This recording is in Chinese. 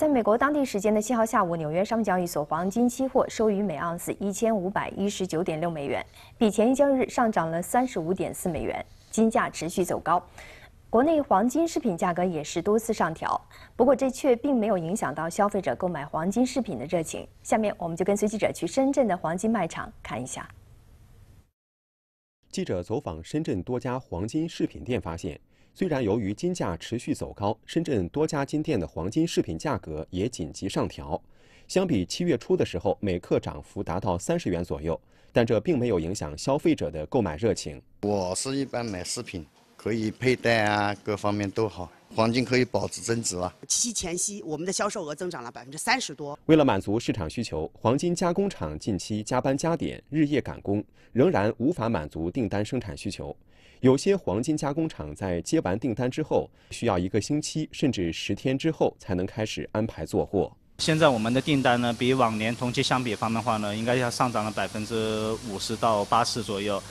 在美国当地时间的七号下午，纽约商品交易所黄金期货收于每盎司一千五百一十九点六美元，比前一交易日上涨了三十五点四美元，金价持续走高。国内黄金饰品价格也是多次上调，不过这却并没有影响到消费者购买黄金饰品的热情。下面我们就跟随记者去深圳的黄金卖场看一下。记者走访深圳多家黄金饰品店发现。虽然由于金价持续走高，深圳多家金店的黄金饰品价格也紧急上调，相比七月初的时候，每克涨幅达到三十元左右，但这并没有影响消费者的购买热情。我是一般买饰品，可以佩戴啊，各方面都好。黄金可以保值增值了。七夕前夕，我们的销售额增长了百分之三十多。为了满足市场需求，黄金加工厂近期加班加点，日夜赶工，仍然无法满足订单生产需求。有些黄金加工厂在接完订单之后，需要一个星期甚至十天之后才能开始安排做货。现在我们的订单呢，比往年同期相比方的话呢，应该要上涨了百分之五十到八十左右。